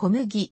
小麦。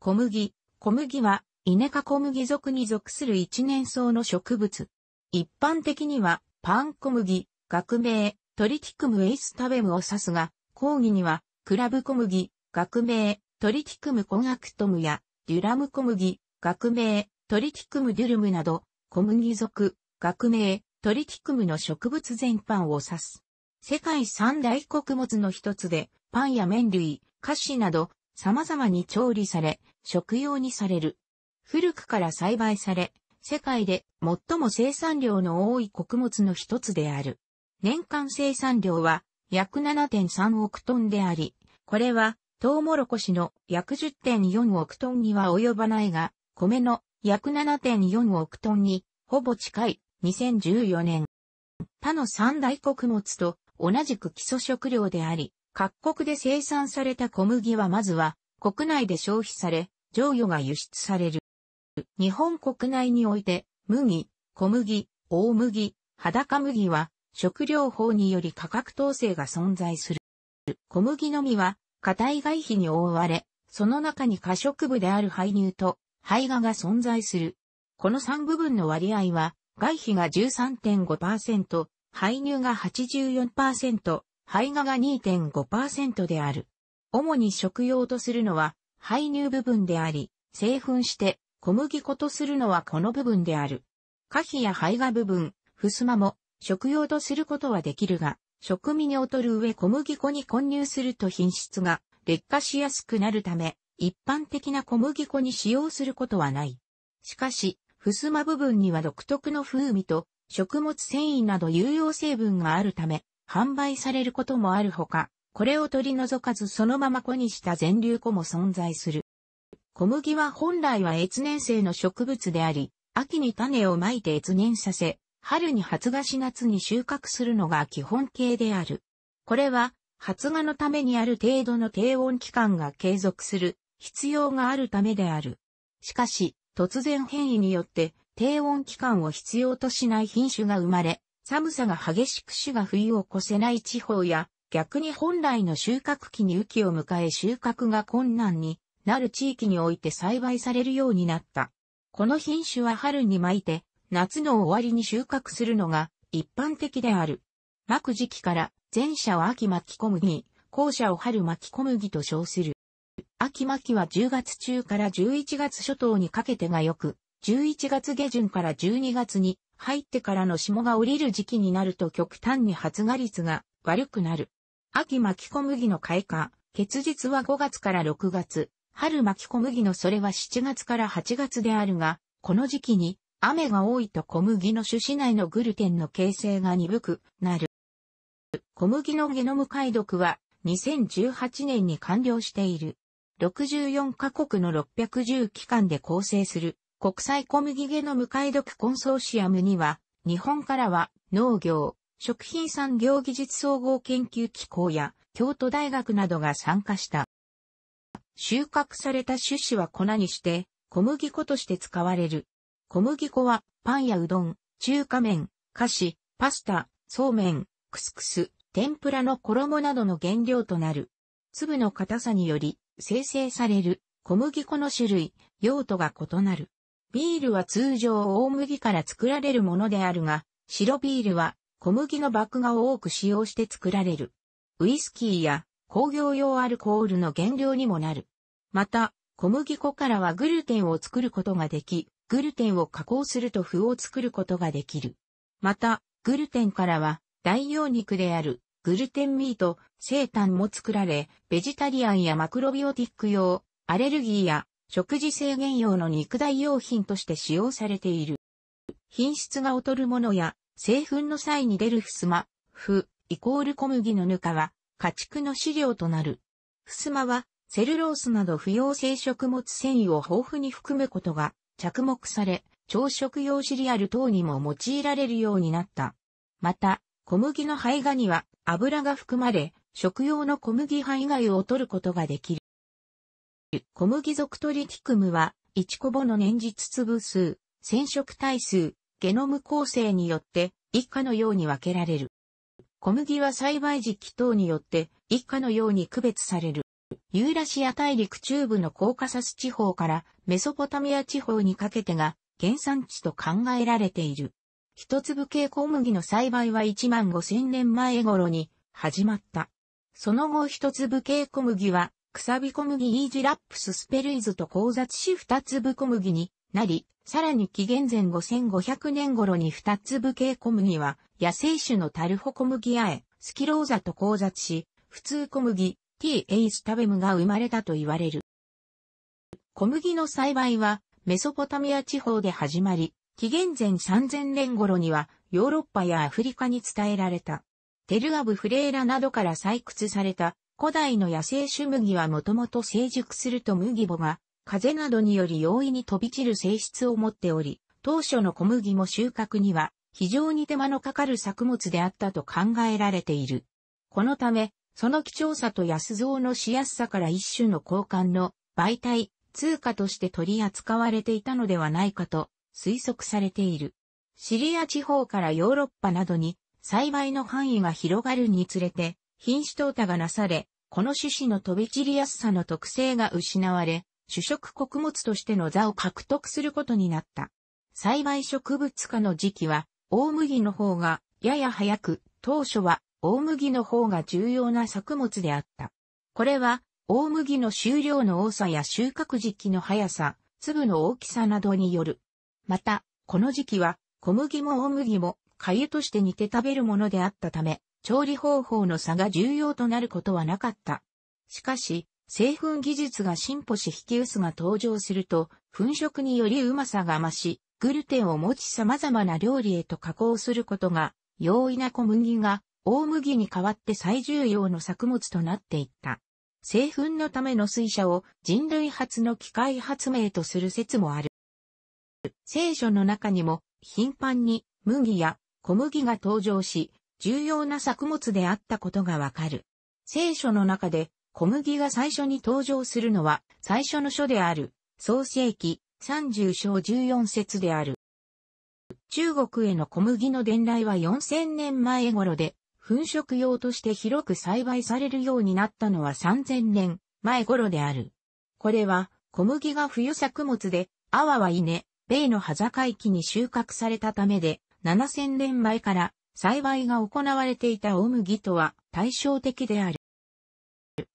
小麦、小麦は、イネ科小麦属に属する一年草の植物。一般的には、パン小麦、学名、トリティクムエイスタベムを指すが、講義には、クラブ小麦、学名、トリティクムコガクトムや、デュラム小麦、学名、トリティクムデュルムなど、小麦属、学名、トリティクムの植物全般を指す。世界三大穀物の一つで、パンや麺類、菓子など様々に調理され、食用にされる。古くから栽培され、世界で最も生産量の多い穀物の一つである。年間生産量は約7.3億トンであり、これはトウモロコシの約10.4億トンには及ばないが、米の約7.4億トンにほぼ近い2014年。他の三大穀物と同じく基礎食料であり、各国で生産された小麦はまずは国内で消費され、上余が輸出される。日本国内において、麦、小麦、大麦、裸麦は食料法により価格統制が存在する。小麦のみは、硬い外皮に覆われ、その中に可食部である排乳と排芽が存在する。この3部分の割合は、外皮が13.5%、排乳が84%、胚芽が2.5%である。主に食用とするのは、胚乳部分であり、製粉して小麦粉とするのはこの部分である。花皮や胚芽部分、襖も食用とすることはできるが、食味に劣る上小麦粉に混入すると品質が劣化しやすくなるため、一般的な小麦粉に使用することはない。しかし、襖部分には独特の風味と食物繊維など有用成分があるため、販売されることもあるほか、これを取り除かずそのまま粉にした全粒粉も存在する。小麦は本来は越年生の植物であり、秋に種をまいて越年させ、春に発芽し夏に収穫するのが基本形である。これは、発芽のためにある程度の低温期間が継続する必要があるためである。しかし、突然変異によって低温期間を必要としない品種が生まれ、寒さが激しく種が冬を越せない地方や、逆に本来の収穫期に雨季を迎え収穫が困難になる地域において栽培されるようになった。この品種は春に巻いて、夏の終わりに収穫するのが一般的である。巻く時期から前者を秋巻き小麦、後者を春巻き小麦と称する。秋巻きは10月中から11月初頭にかけてがよく、11月下旬から12月に入ってからの霜が降りる時期になると極端に発芽率が悪くなる。秋巻き小麦の開花、結実は5月から6月、春巻き小麦のそれは7月から8月であるが、この時期に雨が多いと小麦の種子内のグルテンの形成が鈍くなる。小麦のゲノム解読は2018年に完了している。64カ国の610機関で構成する国際小麦ゲノム解読コンソーシアムには、日本からは農業、食品産業技術総合研究機構や京都大学などが参加した。収穫された種子は粉にして、小麦粉として使われる。小麦粉は、パンやうどん、中華麺、菓子、パスタ、そうめん、クスクス、天ぷらの衣などの原料となる。粒の硬さにより、生成される小麦粉の種類、用途が異なる。ビールは通常大麦から作られるものであるが、白ビールは小麦の麦芽を多く使用して作られる。ウイスキーや工業用アルコールの原料にもなる。また、小麦粉からはグルテンを作ることができ、グルテンを加工すると麩を作ることができる。また、グルテンからは代用肉であるグルテンミート、生炭も作られ、ベジタリアンやマクロビオティック用、アレルギーや食事制限用の肉代用品として使用されている。品質が劣るものや、製粉の際に出るふすま、ふ、イコール小麦のぬかは、家畜の飼料となる。ふすまは、セルロースなど不要性食物繊維を豊富に含むことが着目され、朝食用シリアル等にも用いられるようになった。また、小麦の胚芽には油が含まれ、食用の小麦胚芽を取ることができる。小麦属トリティクムは、1コボの年実粒数、染色体数、ゲノム構成によって、以下のように分けられる。小麦は栽培時期等によって、以下のように区別される。ユーラシア大陸中部のコーカサス地方からメソポタミア地方にかけてが原産地と考えられている。一粒系小麦の栽培は1万5千年前頃に始まった。その後一粒系小麦はくさび小麦イージラップススペルイズと交雑し二粒小麦になり、さらに紀元前5500年頃に二粒系小麦は野生種のタルホ小麦アエ、スキローザと交雑し、普通小麦、T. エイスタベムが生まれたと言われる。小麦の栽培はメソポタミア地方で始まり、紀元前3000年頃にはヨーロッパやアフリカに伝えられた。テルアブフレーラなどから採掘された古代の野生種麦はもともと成熟すると麦母が、風などにより容易に飛び散る性質を持っており、当初の小麦も収穫には非常に手間のかかる作物であったと考えられている。このため、その貴重さと安造のしやすさから一種の交換の媒体、通貨として取り扱われていたのではないかと推測されている。シリア地方からヨーロッパなどに栽培の範囲が広がるにつれて品種淘汰がなされ、この種子の飛び散りやすさの特性が失われ、主食穀物としての座を獲得することになった。栽培植物化の時期は、大麦の方がやや早く、当初は大麦の方が重要な作物であった。これは、大麦の収量の多さや収穫時期の速さ、粒の大きさなどによる。また、この時期は、小麦も大麦も、粥として煮て食べるものであったため、調理方法の差が重要となることはなかった。しかし、製粉技術が進歩し引き薄が登場すると、粉食によりうまさが増し、グルテンを持ち様々な料理へと加工することが、容易な小麦が大麦に代わって最重要の作物となっていった。製粉のための水車を人類初の機械発明とする説もある。聖書の中にも頻繁に麦や小麦が登場し、重要な作物であったことがわかる。聖書の中で小麦が最初に登場するのは最初の書である創世記30章14節である。中国への小麦の伝来は4000年前頃で、粉食用として広く栽培されるようになったのは3000年前頃である。これは小麦が冬作物で、阿は稲、米の葉境期に収穫されたためで、7000年前から栽培が行われていた大麦とは対照的である。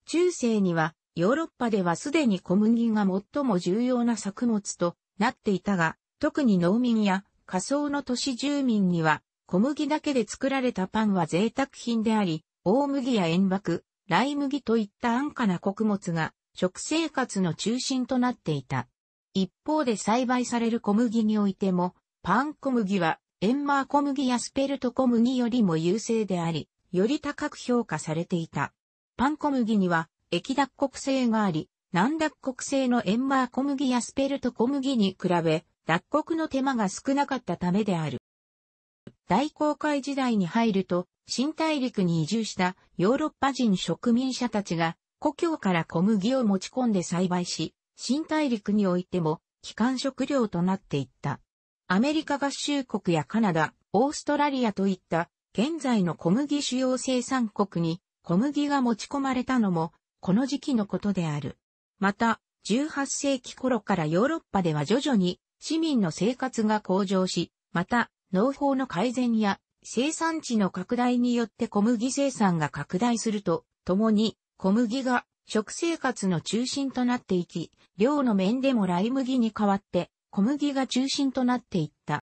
中世にはヨーロッパではすでに小麦が最も重要な作物となっていたが、特に農民や仮想の都市住民には小麦だけで作られたパンは贅沢品であり、大麦や塩爆、ライ麦といった安価な穀物が食生活の中心となっていた。一方で栽培される小麦においても、パン小麦はエンマー小麦やスペルト小麦よりも優勢であり、より高く評価されていた。パン小麦には、液脱穀性があり、軟脱穀性のエンマー小麦やスペルト小麦に比べ、脱穀の手間が少なかったためである。大航海時代に入ると、新大陸に移住したヨーロッパ人植民者たちが、故郷から小麦を持ち込んで栽培し、新大陸においても、基幹食料となっていった。アメリカ合衆国やカナダ、オーストラリアといった現在の小麦主要生産国に小麦が持ち込まれたのもこの時期のことである。また、18世紀頃からヨーロッパでは徐々に市民の生活が向上し、また農法の改善や生産地の拡大によって小麦生産が拡大すると、ともに小麦が食生活の中心となっていき、量の面でもライ麦に代わって小麦が中心となっていった。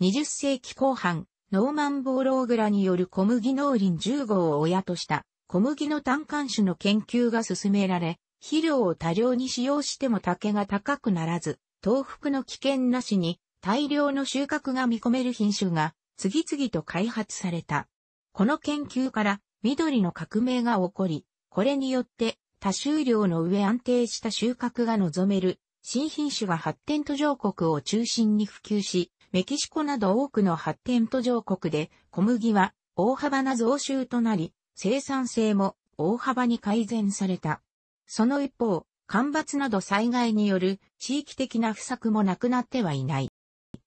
20世紀後半、ノーマン・ボーローグラによる小麦農林10号を親とした小麦の単管種の研究が進められ、肥料を多量に使用しても竹が高くならず、東北の危険なしに大量の収穫が見込める品種が次々と開発された。この研究から緑の革命が起こり、これによって多収量の上安定した収穫が望める新品種が発展途上国を中心に普及し、メキシコなど多くの発展途上国で小麦は大幅な増収となり、生産性も大幅に改善された。その一方、干ばつなど災害による地域的な不作もなくなってはいない。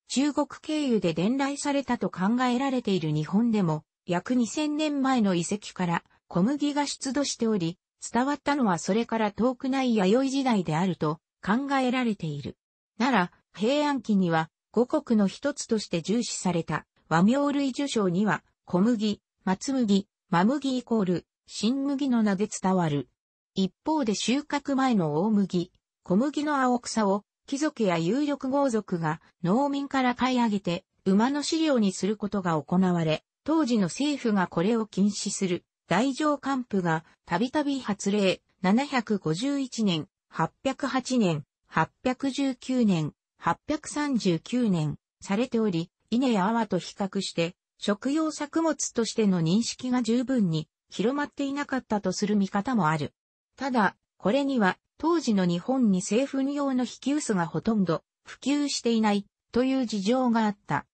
中国経由で伝来されたと考えられている日本でも、約2000年前の遺跡から小麦が出土しており、伝わったのはそれから遠くない弥生時代であると考えられている。なら、平安期には、五国の一つとして重視された和名類受賞には、小麦、松麦、真麦イコール、新麦の名で伝わる。一方で収穫前の大麦、小麦の青草を貴族や有力豪族が農民から買い上げて馬の飼料にすることが行われ、当時の政府がこれを禁止する大乗官府がたびたび発令751年808年、819年、839年、されており、稲や泡と比較して、食用作物としての認識が十分に広まっていなかったとする見方もある。ただ、これには当時の日本に製粉用の引き薄がほとんど普及していないという事情があった。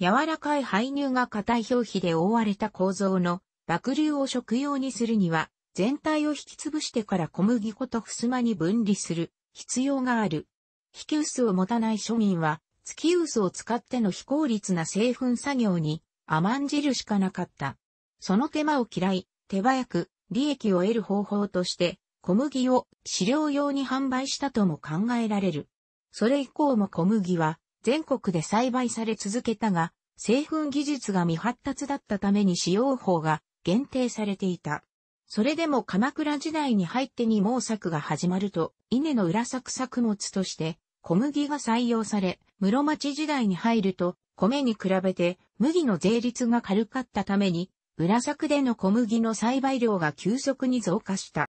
柔らかい排乳が硬い表皮で覆われた構造の爆流を食用にするには全体を引きつしてから小麦粉と襖に分離する必要がある。引き薄を持たない庶民は、月薄を使っての非効率な製粉作業に甘んじるしかなかった。その手間を嫌い、手早く利益を得る方法として、小麦を飼料用に販売したとも考えられる。それ以降も小麦は全国で栽培され続けたが、製粉技術が未発達だったために使用法が限定されていた。それでも鎌倉時代に入って二毛作が始まると、稲の裏作作物として小麦が採用され、室町時代に入ると、米に比べて麦の税率が軽かったために、裏作での小麦の栽培量が急速に増加した。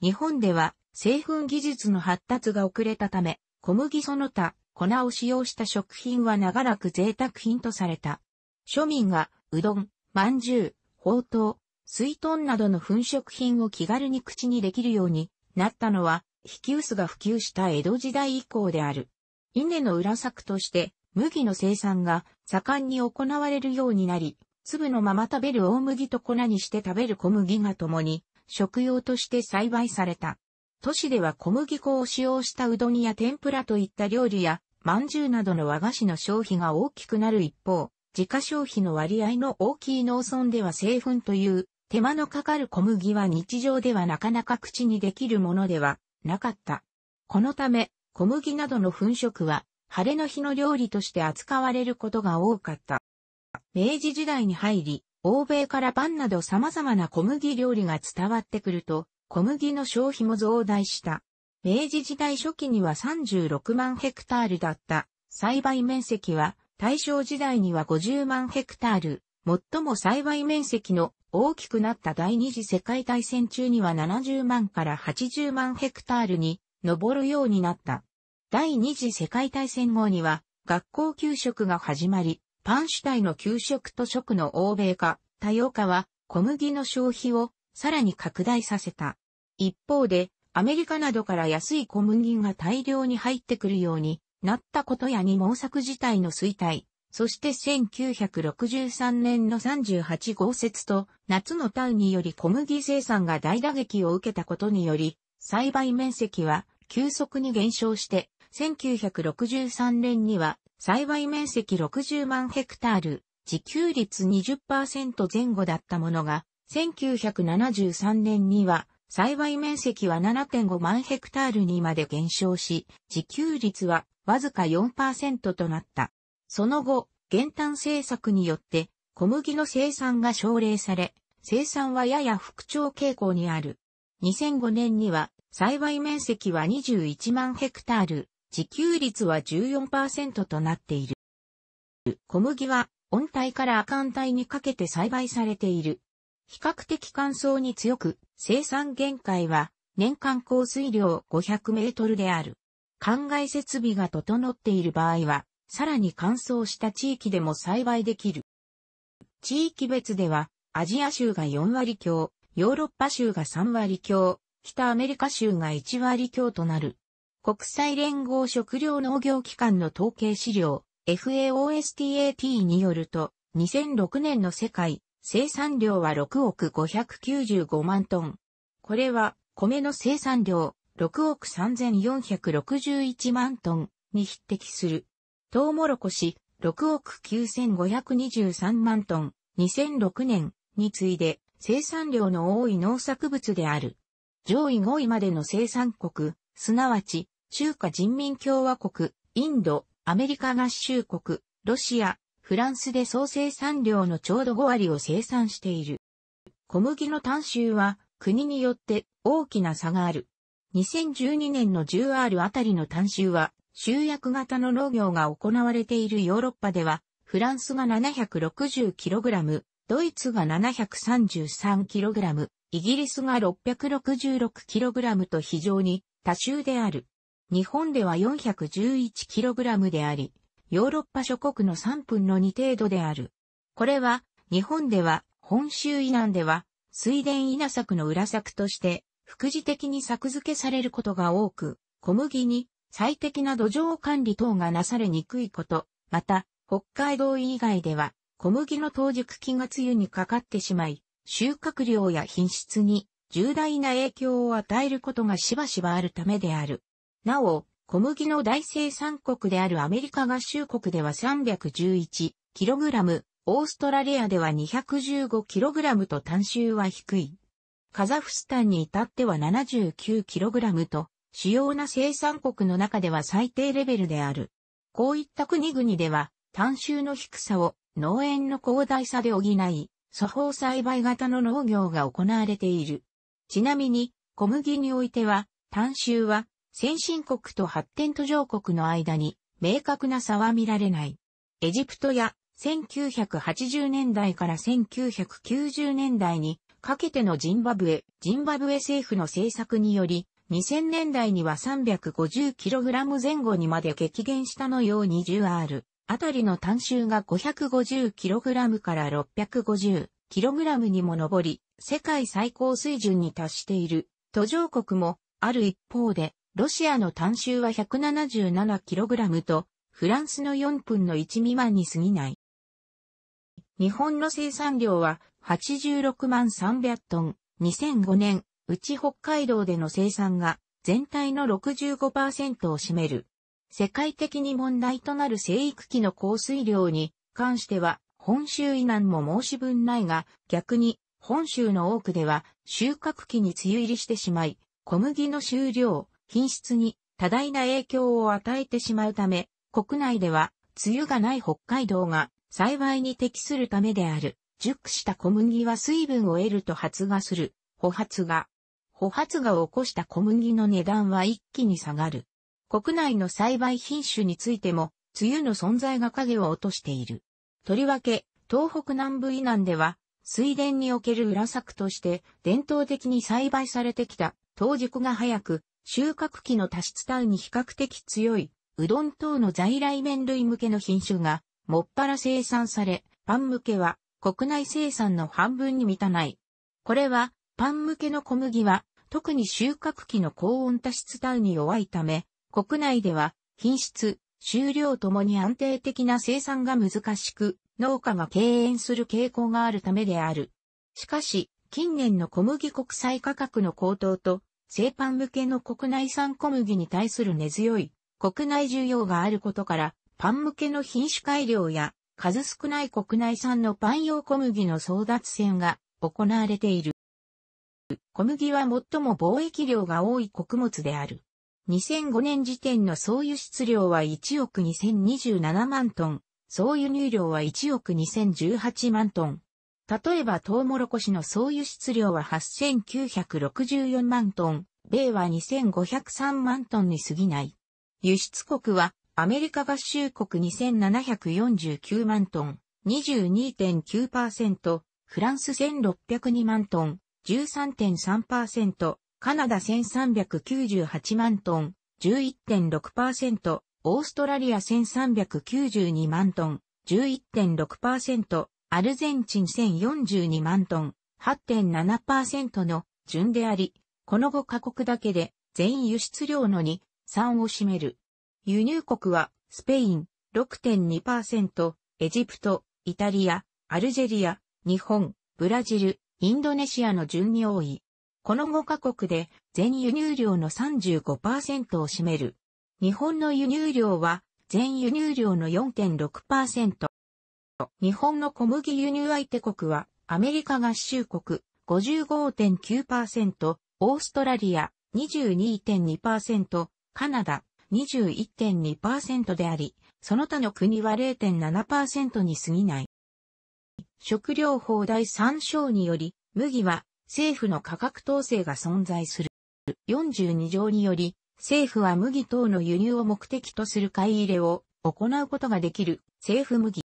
日本では製粉技術の発達が遅れたため、小麦その他、粉を使用した食品は長らく贅沢品とされた。庶民が、うどん、まんじゅう、ほうとう、水豚などの粉食品を気軽に口にできるようになったのは、引き薄が普及した江戸時代以降である。稲の裏作として、麦の生産が盛んに行われるようになり、粒のまま食べる大麦と粉にして食べる小麦が共に、食用として栽培された。都市では小麦粉を使用したうどんや天ぷらといった料理や、饅頭などの和菓子の消費が大きくなる一方、自家消費の割合の大きい農村では製粉という手間のかかる小麦は日常ではなかなか口にできるものではなかった。このため、小麦などの粉食は、晴れの日の料理として扱われることが多かった。明治時代に入り、欧米からパンなど様々な小麦料理が伝わってくると、小麦の消費も増大した。明治時代初期には36万ヘクタールだった栽培面積は大正時代には50万ヘクタール、最も栽培面積の大きくなった第二次世界大戦中には70万から80万ヘクタールに上るようになった。第二次世界大戦後には学校給食が始まり、パン主体の給食と食の欧米化、多様化は小麦の消費をさらに拡大させた。一方で、アメリカなどから安い小麦が大量に入ってくるようになったことや二毛作自体の衰退、そして1963年の38号節と夏のタウにより小麦生産が大打撃を受けたことにより、栽培面積は急速に減少して、1963年には栽培面積60万ヘクタール、自給率20%前後だったものが、1973年には栽培面積は7.5万ヘクタールにまで減少し、自給率はわずか4%となった。その後、減反政策によって小麦の生産が奨励され、生産はやや復調傾向にある。2005年には栽培面積は21万ヘクタール、自給率は14%となっている。小麦は温帯から亜寒帯にかけて栽培されている。比較的乾燥に強く、生産限界は年間降水量500メートルである。灌漑設備が整っている場合は、さらに乾燥した地域でも栽培できる。地域別では、アジア州が4割強、ヨーロッパ州が3割強、北アメリカ州が1割強となる。国際連合食糧農業機関の統計資料 FAOSTAT によると、2006年の世界生産量は6億595万トン。これは米の生産量6億3461万トンに匹敵する。トウモロコシ、6億9523万トン、2006年に次いで生産量の多い農作物である。上位5位までの生産国、すなわち中華人民共和国、インド、アメリカ合衆国、ロシア、フランスで総生産量のちょうど5割を生産している。小麦の単収は国によって大きな差がある。2012年の 10R あたりの単収は集約型の農業が行われているヨーロッパでは、フランスが 760kg、ドイツが 733kg、イギリスが 666kg と非常に多種である。日本では 411kg であり、ヨーロッパ諸国の3分の2程度である。これは、日本では、本州以南では、水田稲作の裏作として、副次的に作付けされることが多く、小麦に最適な土壌管理等がなされにくいこと、また、北海道以外では、小麦の当熟期が梅雨にかかってしまい、収穫量や品質に重大な影響を与えることがしばしばあるためである。なお、小麦の大生産国であるアメリカ合衆国では 311kg、オーストラリアでは 215kg と単収は低い。カザフスタンに至っては 79kg と主要な生産国の中では最低レベルである。こういった国々では、単収の低さを農園の広大さで補い、素方栽培型の農業が行われている。ちなみに、小麦においては、単収は、先進国と発展途上国の間に、明確な差は見られない。エジプトや、1980年代から1990年代に、かけてのジンバブエ、ジンバブエ政府の政策により、2000年代には 350kg 前後にまで激減したのよう 20R あたりの単周が 550kg から 650kg にも上り、世界最高水準に達している途上国もある一方で、ロシアの単周は 177kg と、フランスの4分の1未満に過ぎない。日本の生産量は86万300トン、2005年うち北海道での生産が全体の65%を占める。世界的に問題となる生育期の降水量に関しては、本州以南も申し分ないが、逆に本州の多くでは収穫期に梅雨入りしてしまい、小麦の収量、品質に多大な影響を与えてしまうため、国内では梅雨がない北海道が幸いに適するためである。熟した小麦は水分を得ると発芽する。穂発芽、保発を起こした小麦の値段は一気に下がる。国内の栽培品種についても、梅雨の存在が影を落としている。とりわけ、東北南部以南では、水田における裏作として、伝統的に栽培されてきた、当熟が早く、収穫期の多湿体に比較的強い、うどん等の在来麺類向けの品種が、もっぱら生産され、パン向けは、国内生産の半分に満たない。これは、パン向けの小麦は、特に収穫期の高温多湿ウに弱いため、国内では品質、収量ともに安定的な生産が難しく、農家が敬遠する傾向があるためである。しかし、近年の小麦国際価格の高騰と、製パン向けの国内産小麦に対する根強い国内需要があることから、パン向けの品種改良や数少ない国内産のパン用小麦の争奪戦が行われている。小麦は最も貿易量が多い穀物である。2005年時点の総輸出量は1億2027万トン、総輸入量は1億2018万トン。例えばトウモロコシの総輸出量は8964万トン、米は2503万トンに過ぎない。輸出国はアメリカ合衆国2749万トン、22.9%、フランス1602万トン、13.3%、カナダ1398万トン、11.6%、オーストラリア1392万トン、11.6%、アルゼンチン1042万トン、8.7%の順であり、この5カ国だけで全輸出量の2、3を占める。輸入国はスペイン6.2%、エジプト、イタリア、アルジェリア、日本、ブラジル、インドネシアの順に多い。この5カ国で全輸入量の35%を占める。日本の輸入量は全輸入量の4.6%。日本の小麦輸入相手国はアメリカ合衆国55.9%、オーストラリア22.2%、カナダ21.2%であり、その他の国は0.7%に過ぎない。食料法第3章により、麦は政府の価格統制が存在する。42条により、政府は麦等の輸入を目的とする買い入れを行うことができる政府麦。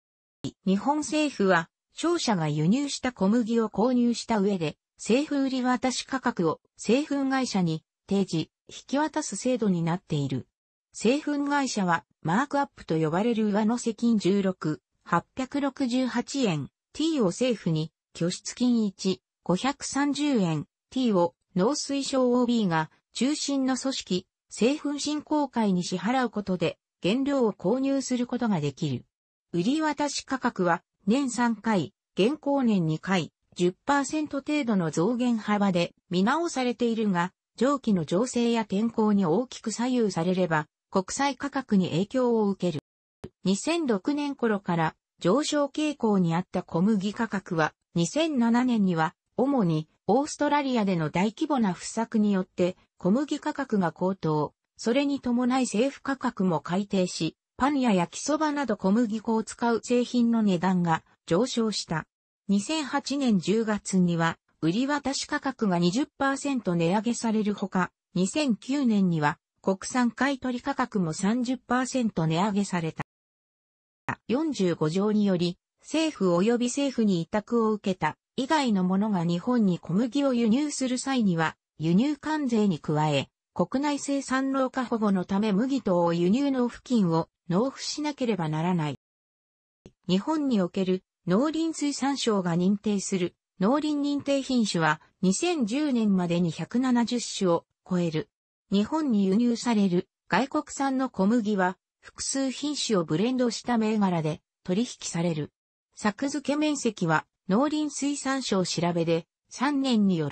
日本政府は商社が輸入した小麦を購入した上で政府売り渡し価格を製粉会社に提示、引き渡す制度になっている。製粉会社はマークアップと呼ばれる上乗せ金16、868円 t を政府に、拠出金1、530円、t を農水省 OB が中心の組織、政府振興会に支払うことで、原料を購入することができる。売り渡し価格は年3回、現行年2回、10%程度の増減幅で見直されているが、上記の情勢や天候に大きく左右されれば、国際価格に影響を受ける。2006年頃から上昇傾向にあった小麦価格は、2007年には、主にオーストラリアでの大規模な不作によって小麦価格が高騰、それに伴い政府価格も改定し、パンや焼きそばなど小麦粉を使う製品の値段が上昇した。2008年10月には、売り渡し価格が20%値上げされるほか、2009年には国産買取価格も30%値上げされた。45条により、政府及び政府に委託を受けた以外の者が日本に小麦を輸入する際には、輸入関税に加え、国内生産農家保護のため麦等を輸入納付金を納付しなければならない。日本における農林水産省が認定する農林認定品種は2010年までに170種を超える。日本に輸入される外国産の小麦は複数品種をブレンドした銘柄で取引される。作付け面積は農林水産省調べで3年によ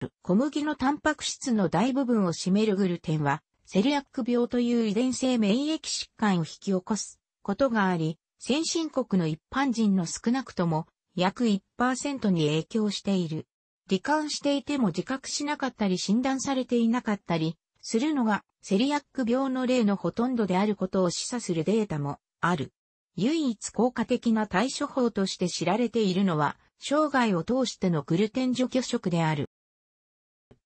る。小麦のタンパク質の大部分を占めるグルテンはセリアック病という遺伝性免疫疾患を引き起こすことがあり、先進国の一般人の少なくとも約1%に影響している。罹患していても自覚しなかったり診断されていなかったりするのがセリアック病の例のほとんどであることを示唆するデータもある。唯一効果的な対処法として知られているのは、生涯を通してのグルテン除去食である。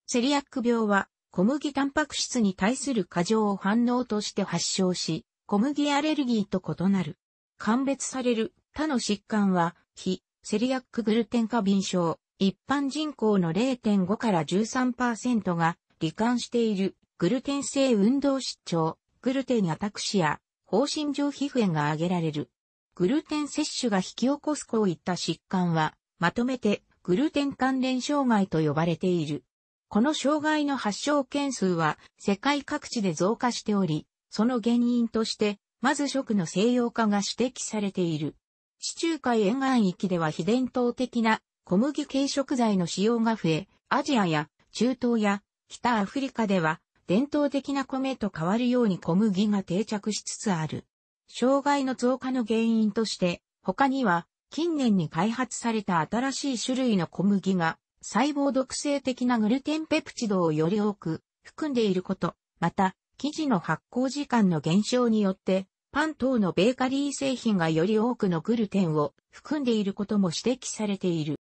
セリアック病は、小麦タンパク質に対する過剰を反応として発症し、小麦アレルギーと異なる。鑑別される他の疾患は、非セリアックグルテン過敏症、一般人口の0.5から13%が罹患しているグルテン性運動失調、グルテンアタクシア、放心状皮膚炎が挙げられる。グルテン摂取が引き起こすこういった疾患は、まとめてグルテン関連障害と呼ばれている。この障害の発症件数は世界各地で増加しており、その原因として、まず食の西洋化が指摘されている。地中海沿岸域では非伝統的な小麦系食材の使用が増え、アジアや中東や北アフリカでは伝統的な米と変わるように小麦が定着しつつある。障害の増加の原因として、他には、近年に開発された新しい種類の小麦が、細胞毒性的なグルテンペプチドをより多く含んでいること、また、生地の発酵時間の減少によって、パン等のベーカリー製品がより多くのグルテンを含んでいることも指摘されている。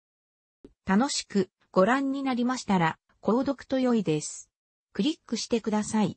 楽しくご覧になりましたら、購読と良いです。クリックしてください。